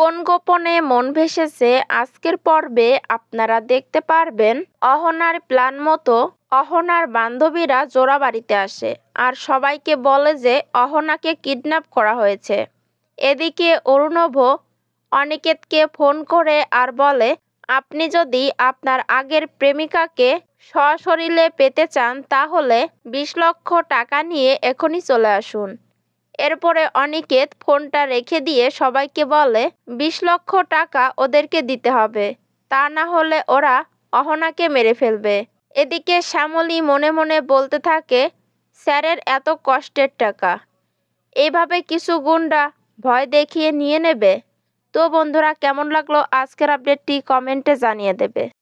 কোন গোপনে মন ভেসেছে আজকের পর্বে আপনারা দেখতে পারবেন অহনার প্ল্যান মতো অহনার বান্ধবীরা জোড়া বাড়িতে আসে আর সবাইকে বলে যে অহনাকে কিডন্যাপ করা হয়েছে এদিকে অরুণভ অনিকেতকে ফোন করে আর বলে আপনি যদি আপনার আগের প্রেমিকাকে সশরীরে পেতে চান তাহলে বিশ লক্ষ টাকা নিয়ে এখনই চলে আসুন এরপরে অনিকেত ফোনটা রেখে দিয়ে সবাইকে বলে বিশ লক্ষ টাকা ওদেরকে দিতে হবে তা না হলে ওরা অহনাকে মেরে ফেলবে এদিকে শ্যামলী মনে মনে বলতে থাকে স্যারের এত কষ্টের টাকা এইভাবে কিছু গুন্ডা ভয় দেখিয়ে নিয়ে নেবে তো বন্ধুরা কেমন লাগলো আজকের আপডেটটি কমেন্টে জানিয়ে দেবে